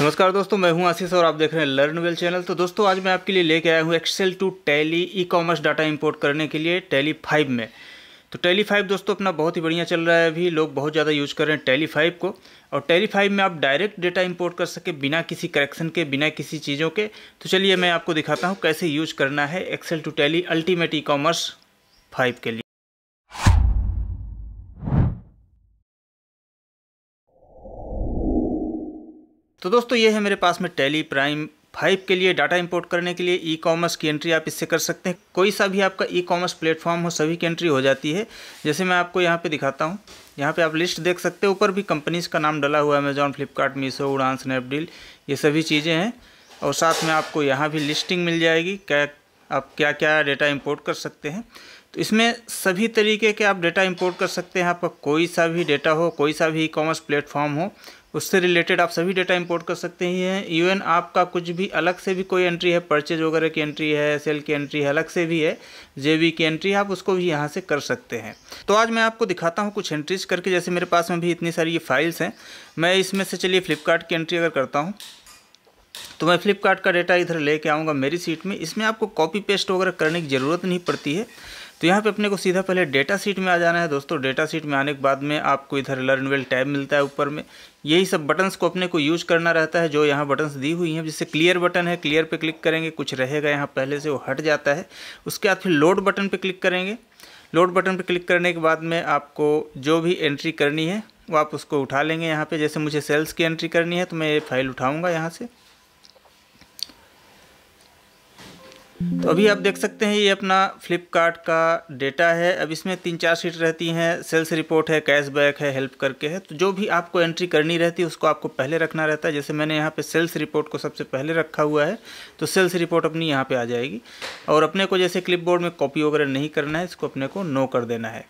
नमस्कार दोस्तों मैं हूं आशीष और आप देख रहे हैं लर्न वेल चैनल तो दोस्तों आज मैं आपके लिए लेके आया हूं Excel to Tally e commerce data import करने के लिए टैली फाइव में तो टैली फाइव दोस्तों अपना बहुत ही बढ़िया चल रहा है अभी लोग बहुत ज़्यादा यूज कर रहे हैं टैली फाइव को और टैली फाइव में आप डायरेक्ट डेटा इम्पोर्ट कर सके बिना किसी करेक्शन के बिना किसी चीज़ों के तो चलिए मैं आपको दिखाता हूँ कैसे यूज करना है Excel to Tally ultimate e commerce five के लिए तो दोस्तों ये है मेरे पास में टेली प्राइम फाइव के लिए डाटा इंपोर्ट करने के लिए ई कॉमर्स की एंट्री आप इससे कर सकते हैं कोई सा भी आपका ई कॉमर्स प्लेटफॉर्म हो सभी की एंट्री हो जाती है जैसे मैं आपको यहाँ पे दिखाता हूँ यहाँ पे आप लिस्ट देख सकते हैं ऊपर भी कंपनीज़ का नाम डला हुआ है अमेजॉन फ्लिपकार्ट मीशो उड़ान स्नैपडील ये सभी चीज़ें हैं और साथ में आपको यहाँ भी लिस्टिंग मिल जाएगी क्या आप क्या क्या डेटा इम्पोर्ट कर सकते हैं तो इसमें सभी तरीके के आप डेटा इम्पोर्ट कर सकते हैं आपका कोई सा भी डेटा हो कोई सा भी ई कॉमर्स प्लेटफॉर्म हो उससे रिलेटेड आप सभी डेटा इंपोर्ट कर सकते हैं इवन आपका कुछ भी अलग से भी कोई एंट्री है परचेज वगैरह की एंट्री है सेल की एंट्री है अलग से भी है जे की एंट्री आप उसको भी यहाँ से कर सकते हैं तो आज मैं आपको दिखाता हूँ कुछ एंट्रीज करके जैसे मेरे पास में भी इतनी सारी ये फाइल्स हैं मैं इसमें से चलिए फ्लिपकार्ट की एंट्री अगर करता हूँ तो मैं फ्लिपकार्ट का डेटा इधर लेके आऊँगा मेरी सीट में इसमें आपको कॉपी पेस्ट वगैरह करने की ज़रूरत नहीं पड़ती है तो यहाँ पे अपने को सीधा पहले डेटा सीट में आ जाना है दोस्तों डेटा सीट में आने के बाद में आपको इधर लर्न वेल टैब मिलता है ऊपर में यही सब बटन्स को अपने को यूज करना रहता है जो यहाँ बटन्स दी हुई हैं जैसे क्लियर बटन है क्लियर पे क्लिक करेंगे कुछ रहेगा यहाँ पहले से वो हट जाता है उसके बाद फिर लोड बटन पर क्लिक करेंगे लोड बटन पर क्लिक करने के बाद में आपको जो भी एंट्री करनी है वो आप उसको उठा लेंगे यहाँ पे जैसे मुझे सेल्स की एंट्री करनी है तो मैं ये फाइल उठाऊँगा यहाँ से तो अभी आप देख सकते हैं ये अपना फ्लिपकार्ट का डेटा है अब इसमें तीन चार सीट रहती हैं सेल्स रिपोर्ट है कैशबैक है हेल्प करके है तो जो भी आपको एंट्री करनी रहती है उसको आपको पहले रखना रहता है जैसे मैंने यहाँ पे सेल्स रिपोर्ट को सबसे पहले रखा हुआ है तो सेल्स रिपोर्ट अपनी यहाँ पर आ जाएगी और अपने को जैसे क्लिप में कॉपी वगैरह नहीं करना है इसको अपने को नो कर देना है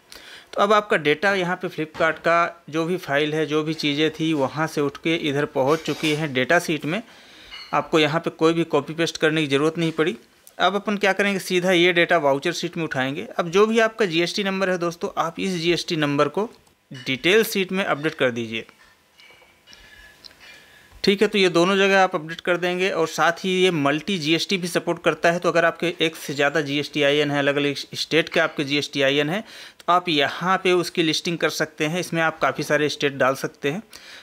तो अब आपका डेटा यहाँ पे फ्लिपकार्ट का जो भी फाइल है जो भी चीज़ें थी वहाँ से उठ के इधर पहुँच चुकी हैं डेटा सीट में आपको यहाँ पे कोई भी कॉपी पेस्ट करने की ज़रूरत नहीं पड़ी अब अपन क्या करेंगे सीधा ये डेटा वाउचर सीट में उठाएंगे अब जो भी आपका जीएसटी नंबर है दोस्तों आप इस जीएसटी नंबर को डिटेल सीट में अपडेट कर दीजिए ठीक है तो ये दोनों जगह आप अपडेट कर देंगे और साथ ही ये मल्टी जीएसटी भी सपोर्ट करता है तो अगर आपके एक से ज़्यादा जीएसटी आईएन है अलग अलग स्टेट के आपके जीएसटी आईएन है तो आप यहाँ पे उसकी लिस्टिंग कर सकते हैं इसमें आप काफ़ी सारे स्टेट डाल सकते हैं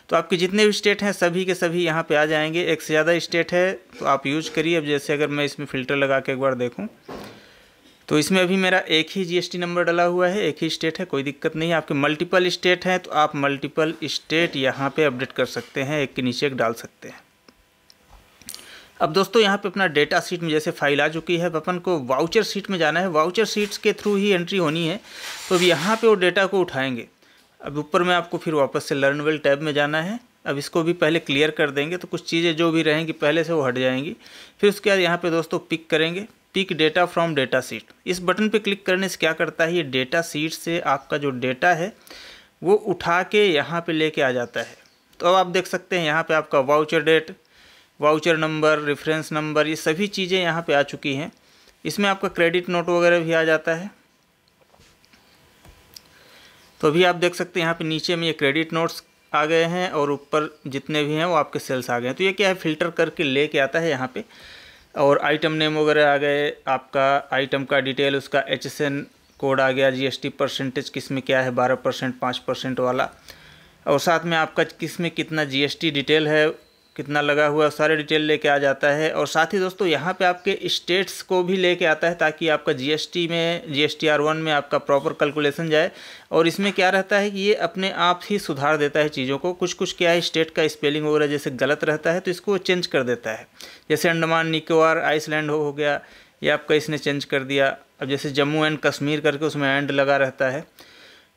तो आपके जितने भी स्टेट हैं सभी के सभी यहाँ पर आ जाएंगे एक से ज़्यादा स्टेट है तो आप यूज करिए अब जैसे अगर मैं इसमें फ़िल्टर लगा के एक बार देखूँ तो इसमें अभी मेरा एक ही जीएसटी नंबर डला हुआ है एक ही स्टेट है कोई दिक्कत नहीं है आपके मल्टीपल स्टेट हैं तो आप मल्टीपल स्टेट यहाँ पे अपडेट कर सकते हैं एक के नीचे एक डाल सकते हैं अब दोस्तों यहाँ पे अपना डेटा सीट में जैसे फाइल आ चुकी है अपन को वाउचर सीट में जाना है वाउचर सीट्स के थ्रू ही एंट्री होनी है तो अब यहाँ पर वो डेटा को उठाएँगे अब ऊपर में आपको फिर वापस से लर्न वेल टैब में जाना है अब इसको भी पहले क्लियर कर देंगे तो कुछ चीज़ें जो भी रहेंगी पहले से वो हट जाएंगी फिर उसके बाद यहाँ पर दोस्तों पिक करेंगे tick data from data sheet इस बटन पे क्लिक करने से क्या करता है ये डेटा सीट से आपका जो डेटा है वो उठा के यहाँ पे लेके आ जाता है तो अब आप देख सकते हैं यहाँ पे आपका voucher date voucher number reference number ये सभी चीज़ें यहाँ पे आ चुकी हैं इसमें आपका क्रेडिट नोट वगैरह भी आ जाता है तो अभी आप देख सकते हैं यहाँ पर नीचे में ये क्रेडिट नोट्स आ गए हैं और ऊपर जितने भी हैं वो आपके सेल्स आ गए हैं तो ये क्या है फ़िल्टर करके ले आता है यहाँ पर और आइटम नेम वगैरह आ गए आपका आइटम का डिटेल उसका एच एस एन कोड आ गया जीएसटी परसेंटेज किस में क्या है बारह परसेंट पाँच परसेंट वाला और साथ में आपका किस में कितना जीएसटी डिटेल है कितना लगा हुआ सारे डिटेल लेके आ जाता है और साथ ही दोस्तों यहाँ पे आपके स्टेट्स को भी लेके आता है ताकि आपका जीएसटी में जी एस में आपका प्रॉपर कैलकुलेशन जाए और इसमें क्या रहता है कि ये अपने आप ही सुधार देता है चीज़ों को कुछ कुछ क्या है स्टेट का स्पेलिंग वगैरह जैसे गलत रहता है तो इसको चेंज कर देता है जैसे अंडमान निकोबार आइसलैंड हो, हो गया या आपका इसने चेंज कर दिया अब जैसे जम्मू एंड कश्मीर करके उसमें एंड लगा रहता है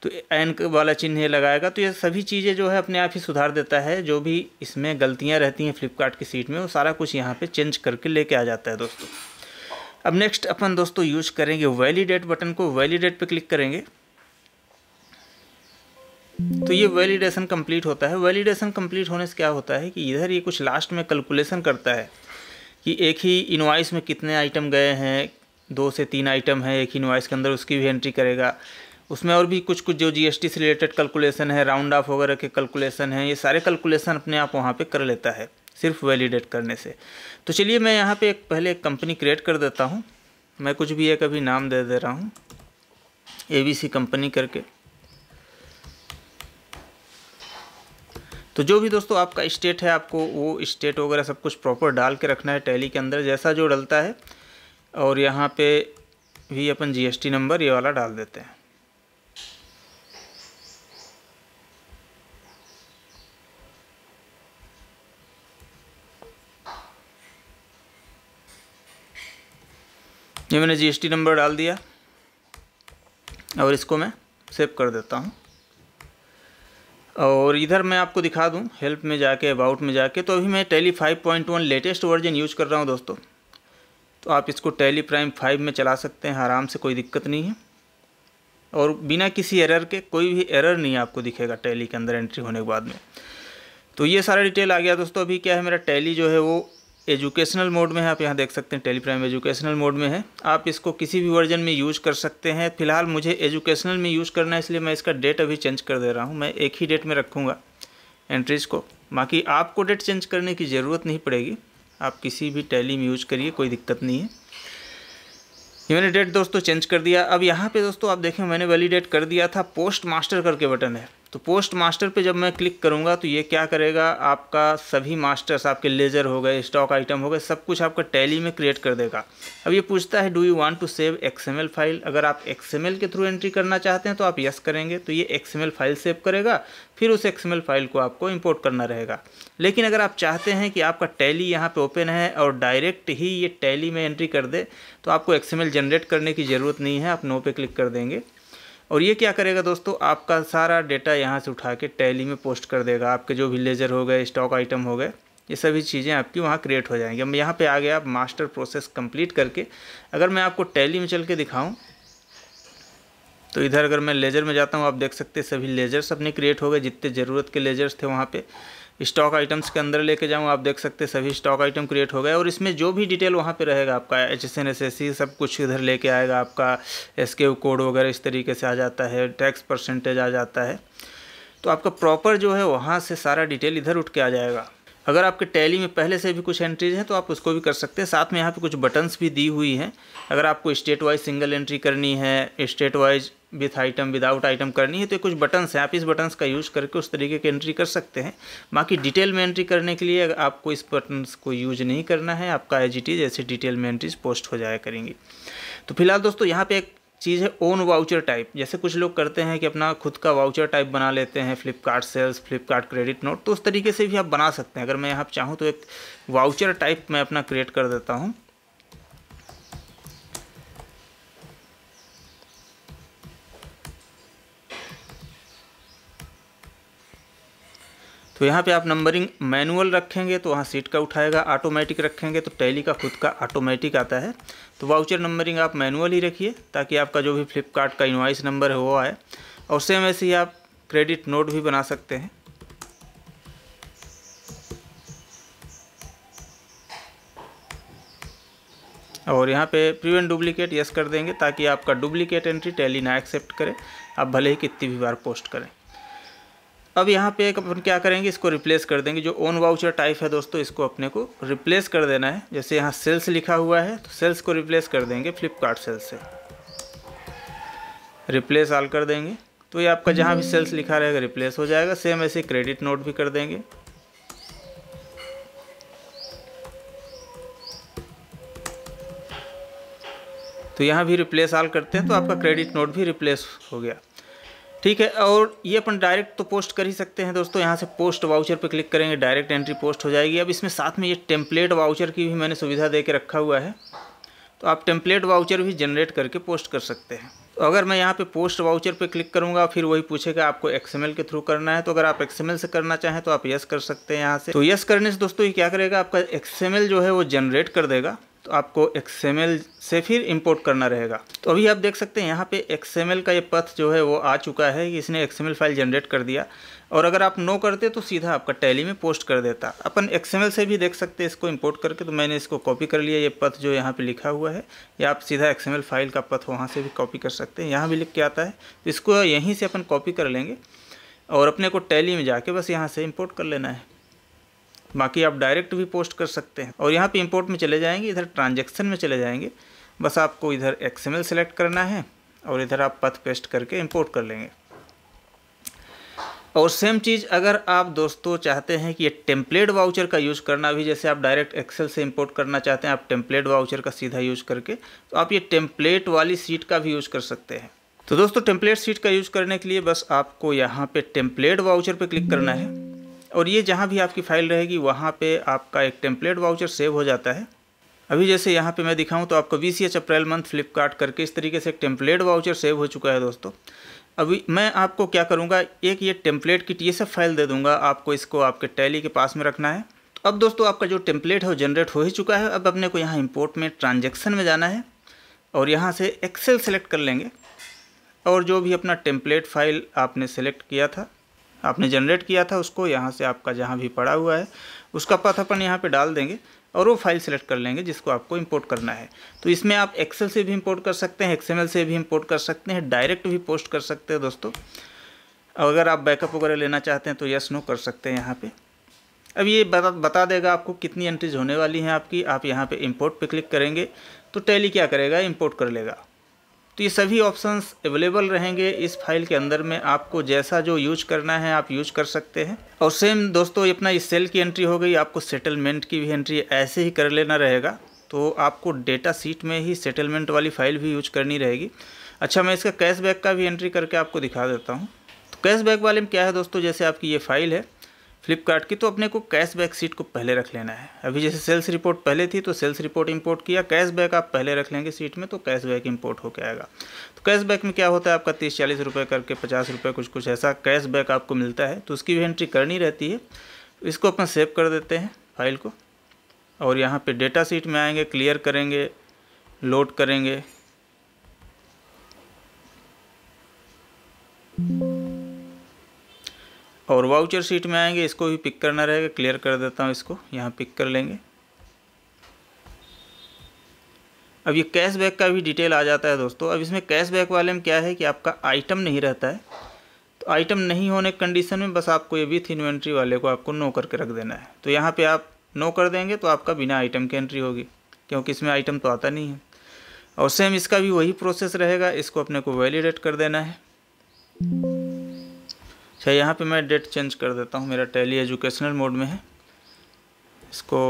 तो एन वाला चिन्ह लगाएगा तो ये सभी चीज़ें जो है अपने आप ही सुधार देता है जो भी इसमें गलतियाँ रहती हैं फ्लिपकार्ट की सीट में वो सारा कुछ यहाँ पर चेंज करके लेके आ जाता है दोस्तों अब नेक्स्ट अपन दोस्तों यूज करेंगे वैलिडेट बटन को वैलिडेट पे क्लिक करेंगे तो ये वैलिडेशन कंप्लीट होता है वैलिडेशन कंप्लीट होने से क्या होता है कि इधर ये कुछ लास्ट में कैलकुलेशन करता है कि एक ही इनवाइस में कितने आइटम गए हैं दो से तीन आइटम है एक ही इनवाइस के अंदर उसकी भी एंट्री करेगा उसमें और भी कुछ कुछ जो जीएसटी से रिलेटेड कैलकुलेशन है राउंड ऑफ वगैरह के कैलकुलेशन है ये सारे कैलकुलेशन अपने आप वहाँ पे कर लेता है सिर्फ वैलिडेट करने से तो चलिए मैं यहाँ पे एक पहले एक कंपनी क्रिएट कर देता हूँ मैं कुछ भी एक अभी नाम दे दे रहा हूँ ए कंपनी करके तो जो भी दोस्तों आपका स्टेट है आपको वो स्टेट वगैरह सब कुछ प्रॉपर डाल के रखना है टैली के अंदर जैसा जो डलता है और यहाँ पे भी अपन जीएसटी नंबर ये वाला डाल देते हैं ये मैंने जीएसटी नंबर डाल दिया और इसको मैं सेव कर देता हूँ और इधर मैं आपको दिखा दूँ हेल्प में जाके अबाउट में जाके तो अभी मैं पॉइंट 5.1 लेटेस्ट वर्जन यूज कर रहा हूँ दोस्तों तो आप इसको टेली प्राइम 5 में चला सकते हैं आराम से कोई दिक्कत नहीं है और बिना किसी एरर के कोई भी एरर नहीं आपको दिखेगा टैली के अंदर एंट्री होने के बाद में तो ये सारा डिटेल आ गया दोस्तों अभी क्या है मेरा टैली जो है वो एजुकेशनल मोड में है आप यहाँ देख सकते हैं टेलीप्राइम एजुकेशनल मोड में है आप इसको किसी भी वर्जन में यूज़ कर सकते हैं फिलहाल मुझे एजुकेशनल में यूज़ करना है इसलिए मैं इसका डेट अभी चेंज कर दे रहा हूँ मैं एक ही डेट में रखूँगा एंट्रीज़ को बाकी आपको डेट चेंज करने की ज़रूरत नहीं पड़ेगी आप किसी भी टैली में यूज़ करिए कोई दिक्कत नहीं है ये मैंने डेट दोस्तों चेंज कर दिया अब यहाँ पे दोस्तों आप देखें मैंने वैलिडेट कर दिया था पोस्ट मास्टर करके बटन है तो पोस्ट मास्टर पर जब मैं क्लिक करूँगा तो ये क्या करेगा आपका सभी मास्टर्स आपके लेजर हो गए स्टॉक आइटम हो गए सब कुछ आपका टैली में क्रिएट कर देगा अब ये पूछता है do you want to save XML file अगर आप एक्सएमएल के थ्रू एंट्री करना चाहते हैं तो आप यस करेंगे तो ये एक्सएमएल फाइल सेव करेगा फिर उस एक्सएमएल फाइल को आपको इम्पोर्ट करना रहेगा लेकिन अगर आप चाहते हैं कि आपका टैली यहाँ पर ओपन है और डायरेक्ट ही ये टैली में एंट्री कर दे तो आपको एक्सएमएल जनरेट करने की ज़रूरत नहीं है आप नो पे क्लिक कर देंगे और ये क्या करेगा दोस्तों आपका सारा डेटा यहाँ से उठा के टैली में पोस्ट कर देगा आपके जो भी लेजर हो गए स्टॉक आइटम हो गए ये सभी चीज़ें आपकी वहाँ क्रिएट हो जाएंगी अब यहाँ पे आ गया आप मास्टर प्रोसेस कंप्लीट करके अगर मैं आपको टैली में चल के दिखाऊँ तो इधर अगर मैं लेजर में जाता हूँ आप देख सकते सभी लेजर्स अपने क्रिएट हो गए जितने ज़रूरत के लेजर्स थे वहाँ पर स्टॉक आइटम्स के अंदर लेके जाऊँ आप देख सकते सभी स्टॉक आइटम क्रिएट हो गए और इसमें जो भी डिटेल वहाँ पे रहेगा आपका H S N S S C सब कुछ इधर लेके आएगा आपका एस के कोड वगैरह इस तरीके से आ जाता है टैक्स परसेंटेज आ जाता है तो आपका प्रॉपर जो है वहाँ से सारा डिटेल इधर उठ के आ जाएगा अगर आपके टैली में पहले से भी कुछ एंट्रीज हैं तो आप उसको भी कर सकते हैं साथ में यहाँ पे कुछ बटन्स भी दी हुई हैं अगर आपको स्टेट वाइज सिंगल एंट्री करनी है state wise with item without item करनी है तो कुछ बटन्स हैं आप इस बटन्स का यूज़ करके उस तरीके की एंट्री कर सकते हैं बाकी डिटेल में एंट्री करने के लिए आपको इस बटन्स को यूज नहीं करना है आपका एज इट इज़ ऐसे डिटेल में एंट्रीज पोस्ट हो जाया करेंगी तो फिलहाल दोस्तों यहाँ पे एक चीज़ है ओन वाउचर टाइप जैसे कुछ लोग करते हैं कि अपना खुद का वाउचर टाइप बना लेते हैं Flipkart sales Flipkart credit note तो उस तरीके से भी आप बना सकते हैं अगर मैं यहाँ चाहूँ तो एक वाउचर टाइप मैं अपना क्रिएट कर देता हूँ तो यहाँ पे आप नंबरिंग मैनुअल रखेंगे तो वहाँ सीट का उठाएगा ऑटोमेटिक रखेंगे तो टैली का खुद का ऑटोमेटिक आता है तो वाउचर नंबरिंग आप मैनुअल ही रखिए ताकि आपका जो भी फ्लिपकार्ट का इन्वाइस नंबर है वो आए और सेम ऐसे ही आप क्रेडिट नोट भी बना सकते हैं और यहाँ पे प्रिवेंट डुप्लीकेट यस कर देंगे ताकि आपका डुप्लीकेट एंट्री टैली ना एक्सेप्ट करें आप भले ही कितनी भी बार पोस्ट करें अब यहाँ पे एक अपन क्या करेंगे इसको रिप्लेस कर देंगे जो ओन वाउचर टाइप है दोस्तों इसको अपने को रिप्लेस कर देना है जैसे यहाँ सेल्स लिखा हुआ है तो सेल्स को रिप्लेस कर देंगे फ्लिपकार्ट सेल्स से रिप्लेस आल कर देंगे तो ये आपका जहाँ भी सेल्स लिखा रहेगा रिप्लेस हो जाएगा सेम ऐसे क्रेडिट नोट भी कर देंगे तो यहाँ भी रिप्लेस आल करते हैं तो आपका क्रेडिट नोट भी रिप्लेस हो गया ठीक है और ये अपन डायरेक्ट तो पोस्ट कर ही सकते हैं दोस्तों यहाँ से पोस्ट वाउचर पर क्लिक करेंगे डायरेक्ट एंट्री पोस्ट हो जाएगी अब इसमें साथ में ये टेम्पलेट वाउचर की भी मैंने सुविधा दे के रखा हुआ है तो आप टेम्पलेट वाउचर भी जनरेट करके पोस्ट कर सकते हैं तो अगर मैं यहाँ पे पोस्ट वाउचर पे क्लिक करूँगा फिर वही पूछेगा आपको एक्सएमएल के थ्रू करना है तो अगर आप एक्सएमएल से करना चाहें तो आप यस कर सकते हैं यहाँ से तो यस करने से दोस्तों ये क्या करेगा आपका एक्सएमएल जो है वो जनरेट कर देगा तो आपको एक्सएमएल से फिर इंपोर्ट करना रहेगा तो अभी आप देख सकते हैं यहाँ पे एक्सएमएल का ये पथ जो है वो आ चुका है इसने एक्सएमएल फाइल जनरेट कर दिया और अगर आप नो करते तो सीधा आपका टैली में पोस्ट कर देता अपन एक्सएमएल से भी देख सकते हैं इसको इंपोर्ट करके तो मैंने इसको कॉपी कर लिया ये पथ जो यहाँ पर लिखा हुआ है या आप सीधा एक्सएमएल फाइल का पथ वहाँ से भी कॉपी कर सकते हैं यहाँ भी लिख के आता है तो इसको यहीं से अपन कॉपी कर लेंगे और अपने को टैली में जाके बस यहाँ से इम्पोर्ट कर लेना है बाकी आप डायरेक्ट भी पोस्ट कर सकते हैं और यहाँ पे इंपोर्ट में चले जाएंगे इधर ट्रांजेक्शन में चले जाएंगे बस आपको इधर एक्सएमएल सेलेक्ट करना है और इधर आप पथ पेस्ट करके इंपोर्ट कर लेंगे और सेम चीज़ अगर आप दोस्तों चाहते हैं कि ये टेम्पलेट वाउचर का यूज़ करना भी जैसे आप डायरेक्ट एक्सेल से इंपोर्ट करना चाहते हैं आप टेम्पलेट वाउचर का सीधा यूज़ करके तो आप ये टेम्पलेट वाली सीट का भी यूज़ कर सकते हैं तो दोस्तों टेम्पलेट सीट का यूज़ करने के लिए बस आपको यहाँ पे टेम्पलेट वाउचर पे क्लिक करना है और ये जहाँ भी आपकी फ़ाइल रहेगी वहाँ पे आपका एक टेम्पलेट वाउचर सेव हो जाता है अभी जैसे यहाँ पे मैं दिखाऊँ तो आपका वी अप्रैल मंथ फ्लिपकार्ट करके इस तरीके से एक टेम्पलेट वाउचर सेव हो चुका है दोस्तों अभी मैं आपको क्या करूँगा एक ये टेम्पलेट की टी फाइल दे दूँगा आपको इसको आपके टैली के पास में रखना है तो अब दोस्तों आपका जो टेम्पलेट है वो जनरेट हो ही चुका है अब अपने को यहाँ इम्पोर्ट में ट्रांजेक्शन में जाना है और यहाँ से एक्सेल सेलेक्ट कर लेंगे और जो भी अपना टेम्पलेट फाइल आपने सेलेक्ट किया था आपने जनरेट किया था उसको यहाँ से आपका जहाँ भी पड़ा हुआ है उसका पथ अपन यहाँ पे डाल देंगे और वो फाइल सेलेक्ट कर लेंगे जिसको आपको इंपोर्ट करना है तो इसमें आप एक्सेल से भी इंपोर्ट कर सकते हैं एक्सएमएल से भी इंपोर्ट कर सकते हैं डायरेक्ट भी पोस्ट कर सकते हैं दोस्तों अगर आप बैकअप वगैरह लेना चाहते हैं तो यस नो कर सकते हैं यहाँ पर अब ये बता बता देगा आपको कितनी एंट्रीज होने वाली हैं आपकी आप यहाँ पर इम्पोर्ट पर क्लिक करेंगे तो टैली क्या करेगा इम्पोर्ट कर लेगा तो ये सभी ऑप्शंस अवेलेबल रहेंगे इस फाइल के अंदर में आपको जैसा जो यूज करना है आप यूज कर सकते हैं और सेम दोस्तों अपना इस सेल की एंट्री हो गई आपको सेटलमेंट की भी एंट्री ऐसे ही कर लेना रहेगा तो आपको डेटा सीट में ही सेटलमेंट वाली फ़ाइल भी यूज करनी रहेगी अच्छा मैं इसका कैशबैक का भी एंट्री करके आपको दिखा देता हूँ तो कैशबैक वाले में क्या है दोस्तों जैसे आपकी ये फ़ाइल है फ्लिपकार्ट की तो अपने को कैशबैक सीट को पहले रख लेना है अभी जैसे सेल्स रिपोर्ट पहले थी तो सेल्स रिपोर्ट इंपोर्ट किया कैशबैक आप पहले रख लेंगे सीट में तो कैशबैक इंपोर्ट होकर आएगा तो कैशबैक में क्या होता है आपका तीस चालीस रुपये करके पचास रुपये कुछ कुछ ऐसा कैशबैक आपको मिलता है तो उसकी भी एंट्री करनी रहती है इसको अपन सेव कर देते हैं फाइल को और यहाँ पर डेटा सीट में आएँगे क्लियर करेंगे लोड करेंगे और वाउचर शीट में आएंगे इसको भी पिक करना रहेगा क्लियर कर देता हूँ इसको यहाँ पिक कर लेंगे अब ये कैशबैक का भी डिटेल आ जाता है दोस्तों अब इसमें कैशबैक वाले में क्या है कि आपका आइटम नहीं रहता है तो आइटम नहीं होने के कंडीशन में बस आपको ये विथ इन्वेंट्री वाले को आपको नो करके रख देना है तो यहाँ पर आप नो कर देंगे तो आपका बिना आइटम की एंट्री होगी क्योंकि इसमें आइटम तो आता नहीं है और सेम इसका भी वही प्रोसेस रहेगा इसको अपने को वैलिडेट कर देना है अच्छा यहाँ पे मैं डेट चेंज कर देता हूँ मेरा टैली एजुकेशनल मोड में है इसको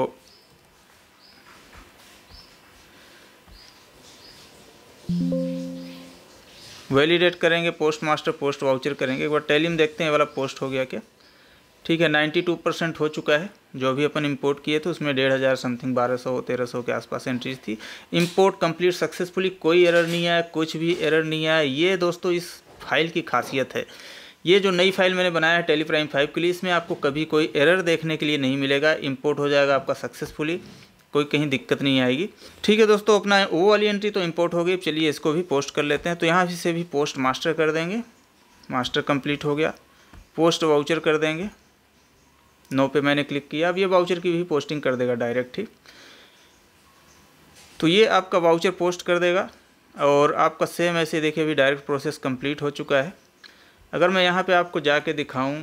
वैलिडेट करेंगे पोस्ट मास्टर पोस्ट वाउचर करेंगे एक बार टैली में देखते हैं वाला पोस्ट हो गया क्या ठीक है नाइन्टी टू परसेंट हो चुका है जो भी अपन इंपोर्ट किए थे उसमें डेढ़ हज़ार समथिंग बारह सौ तेरह सौ के आसपास एंट्रीज थी इंपोर्ट कंप्लीट सक्सेसफुली कोई एरर नहीं आया कुछ भी एरर नहीं आया ये दोस्तों इस फाइल की खासियत है ये जो नई फाइल मैंने बनाया है टेली प्राइम फाइव के लिए इसमें आपको कभी कोई एरर देखने के लिए नहीं मिलेगा इम्पोर्ट हो जाएगा आपका सक्सेसफुली कोई कहीं दिक्कत नहीं आएगी ठीक है दोस्तों अपना वो वाली एंट्री तो इम्पोर्ट हो गई चलिए इसको भी पोस्ट कर लेते हैं तो यहाँ से भी पोस्ट मास्टर कर देंगे मास्टर कम्प्लीट हो गया पोस्ट वाउचर कर देंगे नो पे मैंने क्लिक किया अब ये वाउचर की भी पोस्टिंग कर देगा डायरेक्ट ही तो ये आपका वाउचर पोस्ट कर देगा और आपका सेम ऐसे देखिए अभी डायरेक्ट प्रोसेस कंप्लीट हो चुका है अगर मैं यहाँ पे आपको जाके दिखाऊं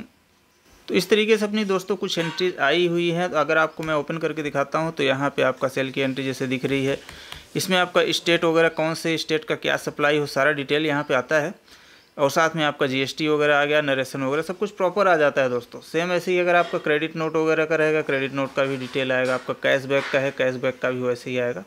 तो इस तरीके से अपनी दोस्तों कुछ एंट्री आई हुई है तो अगर आपको मैं ओपन करके दिखाता हूँ तो यहाँ पे आपका सेल की एंट्री जैसे दिख रही है इसमें आपका स्टेट वगैरह कौन से स्टेट का क्या सप्लाई हो सारा डिटेल यहाँ पर आता है और साथ में आपका जी वगैरह आ गया नरेशन वगैरह सब कुछ प्रॉपर आ जाता है दोस्तों सेम ऐसे ही अगर आपका क्रेडिट नोट वगैरह का रहेगा क्रेडिट नोट का भी डिटेल आएगा आपका कैशबैक का है कैशबैक का भी वैसे ही आएगा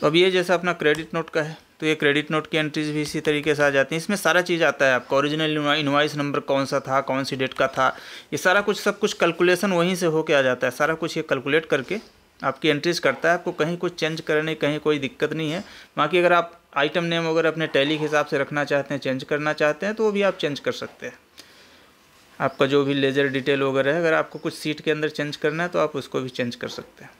तो अब ये जैसा अपना क्रेडिट नोट का है तो ये क्रेडिट नोट की एंट्रीज भी इसी तरीके से आ जाती हैं इसमें सारा चीज़ आता है आपका ओरिजिनल इन्वाइस नंबर कौन सा था कौन सी डेट का था ये सारा कुछ सब कुछ कैलकुलेशन वहीं से होके आ जाता है सारा कुछ ये कैलकुलेट करके आपकी एंट्रीज करता है आपको कहीं कुछ चेंज करने कहीं कोई दिक्कत नहीं है बाकी अगर आप आइटम नेम वगैरह अपने टैली के हिसाब से रखना चाहते हैं चेंज करना चाहते हैं तो वो भी आप चेंज कर सकते हैं आपका जो भी लेजर डिटेल वगैरह है अगर आपको कुछ सीट के अंदर चेंज करना है तो आप उसको भी चेंज कर सकते हैं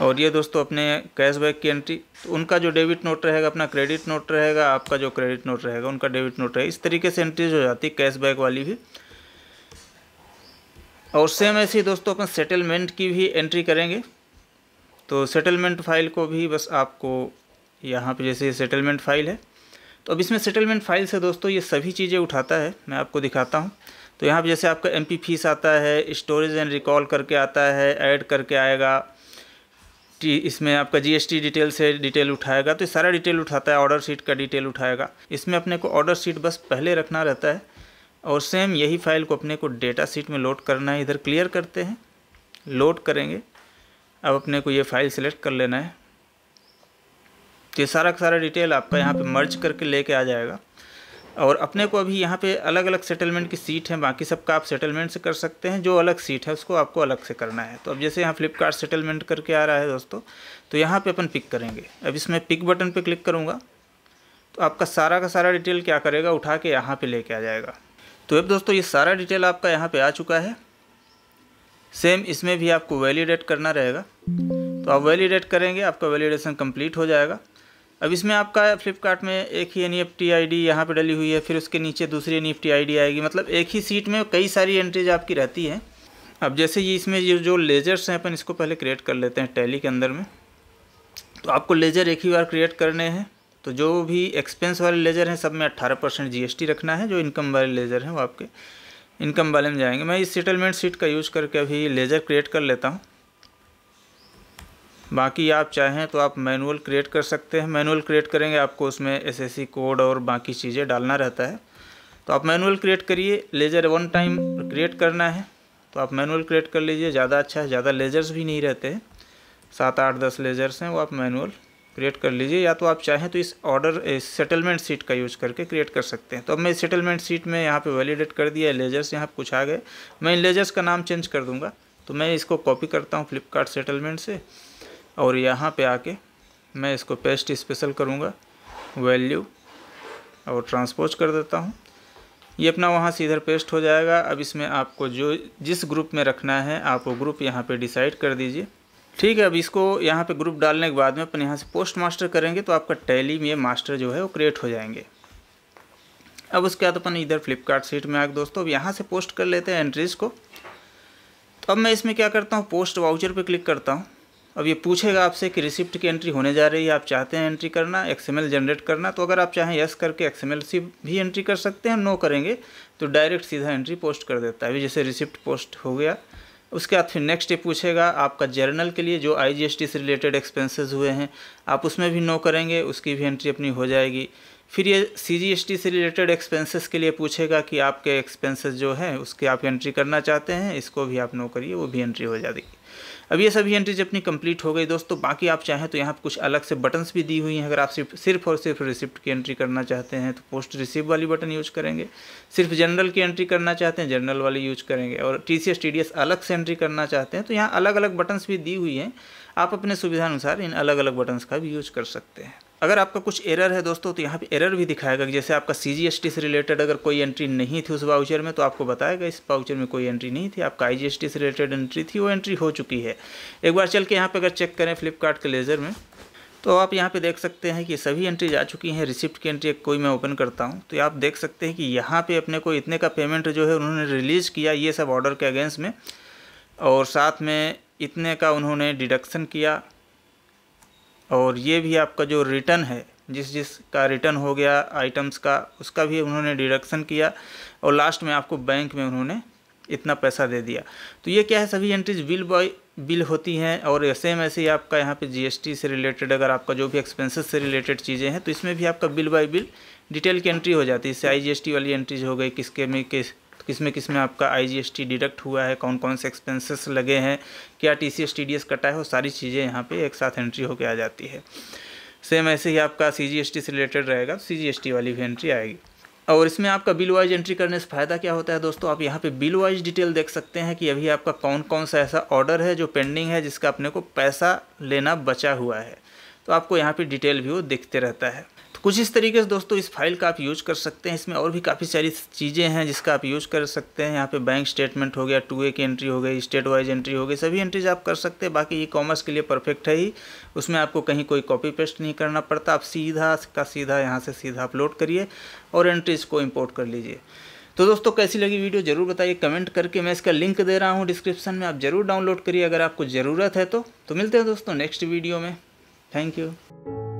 और ये दोस्तों अपने कैशबैक की एंट्री तो उनका जो डेबिट नोट रहेगा अपना क्रेडिट नोट रहेगा आपका जो क्रेडिट नोट रहेगा उनका डेबिट नोट रहेगा इस तरीके से एंट्रीज हो जाती है कैशबैक वाली भी और सेम ऐसे ही दोस्तों अपन सेटलमेंट की भी एंट्री करेंगे तो सेटलमेंट फाइल को भी बस आपको यहाँ पे जैसे सेटलमेंट फाइल है तो अब इसमें सेटलमेंट फाइल से दोस्तों ये सभी चीज़ें उठाता है मैं आपको दिखाता हूँ तो यहाँ पर जैसे आपका एम फीस आता है स्टोरेज एंड रिकॉल करके आता है ऐड करके आएगा टी इसमें आपका जीएसटी डिटेल से डिटेल उठाएगा तो सारा डिटेल उठाता है ऑर्डर शीट का डिटेल उठाएगा इसमें अपने को ऑर्डर शीट बस पहले रखना रहता है और सेम यही फाइल को अपने को डेटा शीट में लोड करना है इधर क्लियर करते हैं लोड करेंगे अब अपने को ये फाइल सेलेक्ट कर लेना है तो ये सारा का सारा डिटेल आपका यहाँ पे मर्ज करके लेके आ जाएगा और अपने को अभी यहाँ पे अलग अलग सेटलमेंट की सीट है बाकी सब का आप सेटलमेंट से कर सकते हैं जो अलग सीट है उसको आपको अलग से करना है तो अब जैसे यहाँ फ्लिपकार्ट सेटलमेंट करके आ रहा है दोस्तों तो यहाँ पे अपन पिक करेंगे अब इसमें पिक बटन पे क्लिक करूँगा तो आपका सारा का सारा डिटेल क्या करेगा उठा के यहाँ पर लेके आ जाएगा तो अब दोस्तों ये सारा डिटेल आपका यहाँ पर आ चुका है सेम इसमें भी आपको वैलीडेट करना रहेगा तो आप वैलीडेट करेंगे आपका वैलीडेशन कम्प्लीट हो जाएगा अब इसमें आपका फ्लिपकार्ट में एक ही N E F T I D यहाँ पर डली हुई है फिर उसके नीचे दूसरी N E F T I D आएगी मतलब एक ही सीट में कई सारी एंट्रीज आपकी रहती हैं अब जैसे ये इसमें ये जो लेजर्स हैं अपन इसको पहले क्रिएट कर लेते हैं टैली के अंदर में तो आपको लेजर एक ही बार क्रिएट करने हैं तो जो भी एक्सपेंस वाले लेजर हैं सब में अट्ठारह परसेंट जी रखना है जो इनकम वाले लेजर हैं वो आपके इनकम वाले में जाएंगे मैं इस सेटलमेंट सीट का यूज़ करके अभी लेजर क्रिएट कर लेता हूँ बाकी आप चाहें तो आप मैनुअल क्रिएट कर सकते हैं मैनुअल क्रिएट करेंगे आपको उसमें एसएससी कोड और बाकी चीज़ें डालना रहता है तो आप मैनुअल क्रिएट करिए लेज़र वन टाइम क्रिएट करना है तो आप मैनुअल क्रिएट कर लीजिए ज़्यादा अच्छा है ज़्यादा लेज़र्स भी नहीं रहते हैं सात आठ दस लेज़र्स हैं वो आप मैनुअल क्रिएट कर लीजिए या तो आप चाहें तो इस ऑर्डर सेटलमेंट सीट का यूज करके क्रिएट कर सकते हैं तो अब मैं सेटलमेंट सीट में यहाँ पे वैलिडेट कर दिया लेजर्स यहाँ पर कुछ आ गए मैं इन लेजर्स का नाम चेंज कर दूँगा तो मैं इसको कॉपी करता हूँ फ्लिपकार्ट सेटलमेंट से और यहाँ पे आके मैं इसको पेस्ट स्पेशल करूँगा वैल्यू और ट्रांसपोज कर देता हूँ ये अपना वहाँ से इधर पेस्ट हो जाएगा अब इसमें आपको जो जिस ग्रुप में रखना है आप वो ग्रुप यहाँ पे डिसाइड कर दीजिए ठीक है अब इसको यहाँ पे ग्रुप डालने के बाद में अपन यहाँ से पोस्ट मास्टर करेंगे तो आपका टैली में मास्टर जो है वो क्रिएट हो जाएंगे अब उसके बाद अपन इधर फ्लिपकार्ट सीट में आए दोस्तों अब यहाँ से पोस्ट कर लेते हैं एंट्रीज़ को तो अब मैं इसमें क्या करता हूँ पोस्ट वाउचर पर क्लिक करता हूँ अब ये पूछेगा आपसे कि रिसिप्ट की एंट्री होने जा रही है आप चाहते हैं एंट्री करना एक्सएमएल जनरेट करना तो अगर आप चाहें यस करके एक्सएमएल सी भी एंट्री कर सकते हैं नो करेंगे तो डायरेक्ट सीधा एंट्री पोस्ट कर देता है अभी जैसे रिसिप्ट पोस्ट हो गया उसके बाद फिर नेक्स्ट ये पूछेगा आपका जर्नल के लिए जो आई से रिलेटेड एक्सपेंसिस हुए हैं आप उसमें भी नो करेंगे उसकी भी एंट्री अपनी हो जाएगी फिर ये सी से रिलेटेड एक्सपेंसेस के लिए पूछेगा कि आपके एक्सपेंसेस जो हैं उसकी आप एंट्री करना चाहते हैं इसको भी आप नो करिए वो भी एंट्री हो जाएगी अब ये सभी एंट्रीज अपनी कंप्लीट हो गई दोस्तों बाकी आप चाहें तो यहाँ पर कुछ अलग से बटन्स भी दी हुई हैं अगर आप सिर्फ सिर्फ और सिर्फ रिसिप्ट की एंट्री करना चाहते हैं तो पोस्ट रिसिप्ट वाली बटन यूज करेंगे सिर्फ जनरल की एंट्री करना चाहते हैं जनरल वाली यूज करेंगे और टी सी अलग से एंट्री करना चाहते हैं तो यहाँ अलग अलग बटन्स भी दी हुई हैं आप अपने सुविधा अनुसार इन अलग अलग बटन्स का भी यूज कर सकते हैं अगर आपका कुछ एरर है दोस्तों तो यहाँ पे एरर भी दिखाएगा कि जैसे आपका सी से रिलेटेड अगर कोई एंट्री नहीं थी उस वाउचर में तो आपको बताएगा इस वाउचर में कोई एंट्री नहीं थी आपका आई से रिलेटेड एंट्री थी वो एंट्री हो चुकी है एक बार चल के यहाँ पर अगर चेक करें फ्लिपकार्ट के लेज़र में तो आप यहाँ पे देख सकते हैं कि सभी एंट्रीज आ चुकी हैं रिसिप्ट की एंट्री कोई मैं ओपन करता हूँ तो आप देख सकते हैं कि यहाँ पे अपने को इतने का पेमेंट जो है उन्होंने रिलीज़ किया ये सब ऑर्डर के अगेंस्ट में और साथ में इतने का उन्होंने डिडक्शन किया और ये भी आपका जो रिटर्न है जिस जिस का रिटर्न हो गया आइटम्स का उसका भी उन्होंने डिडक्शन किया और लास्ट में आपको बैंक में उन्होंने इतना पैसा दे दिया तो ये क्या है सभी एंट्रीज बिल बॉय बिल होती हैं और सेम ऐसे ही आपका यहाँ पे जीएसटी से रिलेटेड अगर आपका जो भी एक्सपेंसेस से रिलेटेड चीज़ें हैं तो इसमें भी आपका बिल बाय बिल डिटेल की एंट्री हो जाती है जैसे आई वाली एंट्रीज हो गई किसके में किस तो किस में किस में आपका आईजीएसटी डिडक्ट हुआ है कौन कौन से एक्सपेंसेस लगे हैं क्या टीसीएस टीडीएस कटा है वो सारी चीज़ें यहाँ पे एक साथ एंट्री होके आ जाती है सेम ऐसे ही आपका सीजीएसटी से रिलेटेड रहेगा सीजीएसटी तो वाली भी एंट्री आएगी और इसमें आपका बिल वाइज एंट्री करने से फ़ायदा क्या होता है दोस्तों आप यहाँ पे बिल वाइज डिटेल देख सकते हैं कि अभी आपका कौन कौन सा ऐसा ऑर्डर है जो पेंडिंग है जिसका अपने को पैसा लेना बचा हुआ है तो आपको यहाँ पे डिटेल भी वो दिखते रहता है कुछ इस तरीके से दोस्तों इस फाइल का आप यूज़ कर सकते हैं इसमें और भी काफ़ी सारी चीज़ें हैं जिसका आप यूज़ कर सकते हैं यहाँ पे बैंक स्टेटमेंट हो गया टू ए की एंट्री हो गई स्टेट वाइज एंट्री हो गई सभी एंट्रीज आप कर सकते हैं बाकी ई कॉमर्स के लिए परफेक्ट है ही उसमें आपको कहीं कोई कॉपी पेस्ट नहीं करना पड़ता आप सीधा का सीधा यहाँ से सीधा अपलोड करिए और एंट्रीज को इम्पोर्ट कर लीजिए तो दोस्तों कैसी लगी वीडियो ज़रूर बताइए कमेंट करके मैं इसका लिंक दे रहा हूँ डिस्क्रिप्शन में आप ज़रूर डाउनलोड करिए अगर आपको ज़रूरत है तो, तो मिलते हैं दोस्तों नेक्स्ट वीडियो में थैंक यू